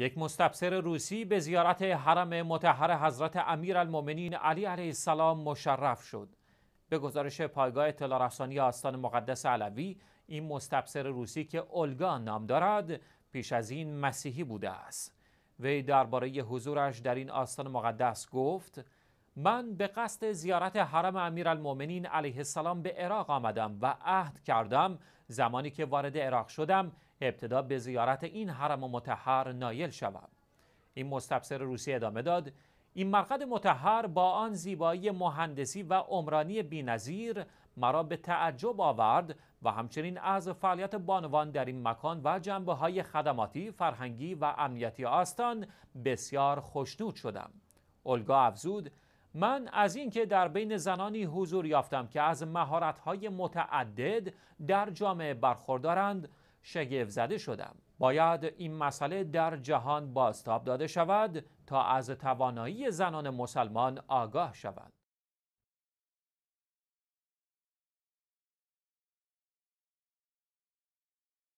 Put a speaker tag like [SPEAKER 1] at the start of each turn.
[SPEAKER 1] یک مستبصر روسی به زیارت حرم متحر حضرت امیرالمؤمنین علی علیه السلام مشرف شد. به گزارش پایگاه اطلاع رسانی آستان مقدس علوی، این مستبصر روسی که اولگا نام دارد، پیش از این مسیحی بوده است. وی درباره حضورش در این آستان مقدس گفت: من به قصد زیارت حرم امیرالمؤمنین علیه السلام به عراق آمدم و عهد کردم زمانی که وارد عراق شدم ابتدا به زیارت این حرم متحر نایل شوم این مستبصر روسی ادامه داد این مرقد متحر با آن زیبایی مهندسی و عمرانی بینظیر مرا به تعجب آورد و همچنین از فعالیت بانوان در این مکان و جنبه های خدماتی، فرهنگی و امنیتی آستان بسیار خوشنود شدم. اولگا افزود من از اینکه در بین زنانی حضور یافتم که از مهارت‌های متعدد در جامعه برخوردارند شگفت زده شدم باید این مسئله در جهان بازتاب داده شود تا از توانایی زنان مسلمان آگاه شوند